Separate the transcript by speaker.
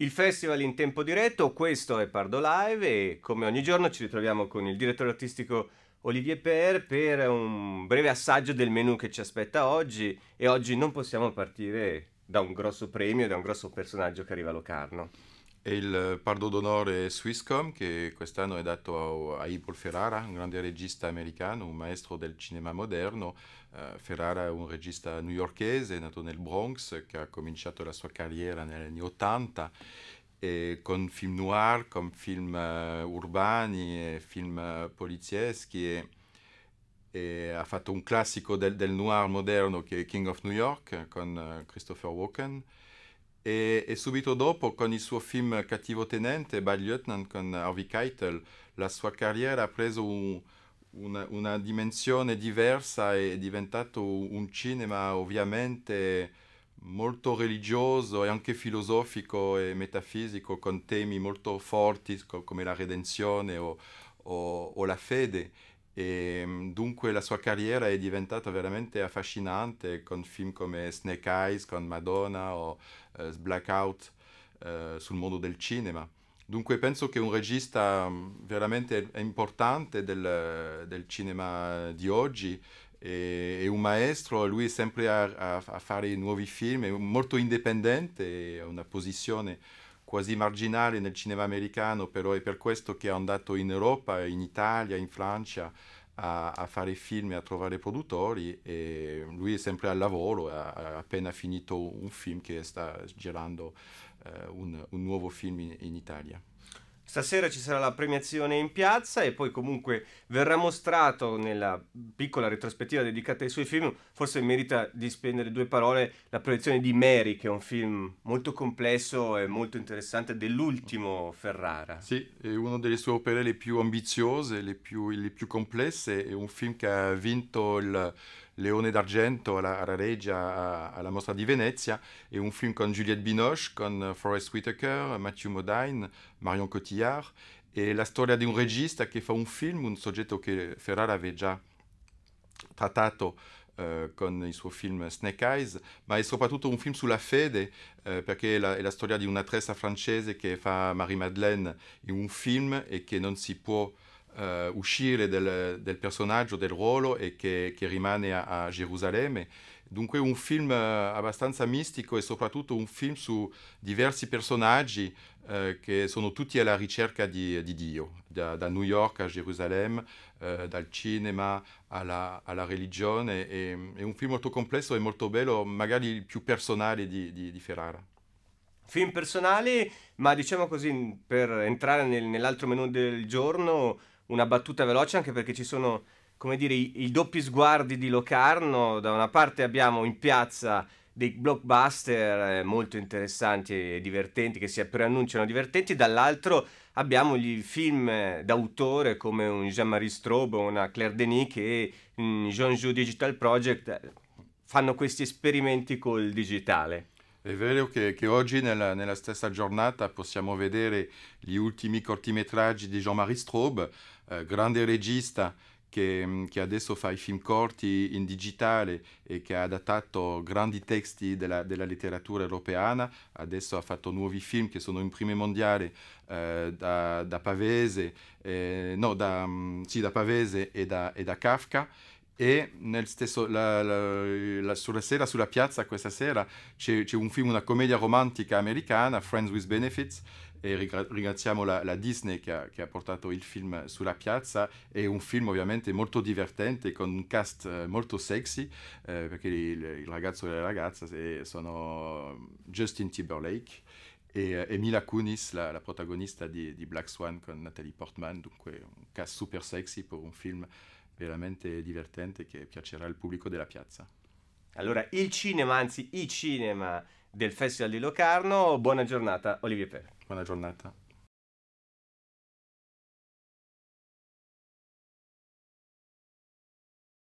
Speaker 1: Il festival in tempo diretto, questo è Pardo Live e come ogni giorno ci ritroviamo con il direttore artistico Olivier Per per un breve assaggio del menu che ci aspetta oggi e oggi non possiamo partire da un grosso premio, da un grosso personaggio che arriva a Locarno e il Pardo d'onore Swisscom che quest'anno è dato
Speaker 2: a, a Ipol Ferrara, un grande regista americano, un maestro del cinema moderno. Uh, Ferrara è un regista newyorkese, nato nel Bronx, che ha cominciato la sua carriera negli anni 80 con film noir, con film uh, urbani, e film uh, polizieschi e, e, ha fatto un classico del, del, noir moderno che è King of New York con Christopher Walken e, e, subito dopo, con il suo film Cattivo Tenente, Bad Lieutenant con Harvey Keitel, la sua carriera ha preso un, una, una, dimensione diversa e è diventato un cinema ovviamente molto religioso e anche filosofico e metafisico, con temi molto forti come la redenzione o, o, o la fede. E, ehm, dunque la sua carriera è diventata veramente affascinante con film come Snake Eyes, con Madonna o eh, Blackout eh, sul mondo del cinema. Dunque penso che un regista mm, veramente importante del, del cinema di oggi è, è, un maestro, lui è sempre a, a, a fare nuovi film, è molto indipendente, ha una posizione quasi marginale nel cinema americano, però è per questo che è andato in Europa, in Italia, in Francia a, a fare film e a trovare produttori e lui è sempre al lavoro, ha, ha appena finito un film che sta girando eh, un, un, nuovo film in, in Italia.
Speaker 1: Stasera ci sarà la premiazione in piazza e poi comunque verrà mostrato nella piccola retrospettiva dedicata ai suoi film, forse merita di spendere due parole, la proiezione di Mary, che è un film molto complesso e molto interessante dell'ultimo Ferrara. Sì, è una delle sue opere le più ambiziose,
Speaker 2: le più, le più complesse, è un film che ha vinto il Leone d'argento la la à la Mostra di Venezia et un film con Juliette Binoche, con eh, Forrest Whitaker, Mathieu Modine, Marion Cotillard et la storia d'un un regista che un film, un soggetto que Ferrara avait déjà trattato avec eh, con il film Snake Eyes, ma è soprattutto un film sulla fede, eh, perché la, è la, storia di una tressa francese che fa Marie Madeleine in un film et che non si può eh, uscire del, del, personaggio, del ruolo e che, che rimane a, a, Gerusalemme. Dunque un film eh, abbastanza mistico e soprattutto un film su diversi personaggi eh, che sono tutti alla ricerca di, di Dio, da, da, New York a Gerusalemme, eh, dal cinema alla, alla religione. E, è un film
Speaker 1: molto complesso e molto bello, magari il più personale di, di, di Ferrara film personali, ma diciamo così, per entrare nel, nell'altro menù del giorno, una battuta veloce anche perché ci sono, come dire, i, i doppi sguardi di Locarno. Da una parte abbiamo in piazza dei blockbuster eh, molto interessanti e divertenti che si preannunciano divertenti, dall'altro abbiamo gli film eh, d'autore come un Jean-Marie Straub o una Claire Denis che in Jean-Jou Digital Project eh, fanno questi esperimenti col digitale. È vero che, che oggi nella, nella, stessa
Speaker 2: giornata possiamo vedere gli ultimi cortometraggi di Jean-Marie Straub, eh, grande regista che, mm, che, adesso fa i film corti in digitale e che ha adattato grandi testi della, della letteratura europeana, adesso ha fatto nuovi film che sono in prime mondiali eh, da, da, Pavese, eh, no, da, mm, sì, da Pavese e da, e da Kafka e stesso, la, la, la, sulla sera sulla piazza questa sera c'è, c'è, un film, una commedia romantica americana, Friends with Benefits, e rigra- ringraziamo la, Disney che ha, che ha, portato il film sulla piazza, è un film ovviamente molto divertente con un cast eh, molto sexy, eh, perché il, il, ragazzo e la ragazza eh, sono Justin Timberlake e, e eh, Mila Kunis, la, la protagonista di, di, Black Swan con Natalie Portman, dunque un cast
Speaker 1: super sexy per un film veramente divertente che piacerà al pubblico della piazza. Allora, il cinema, anzi i cinema del Festival di Locarno, buona giornata Olivier Per. Buona giornata.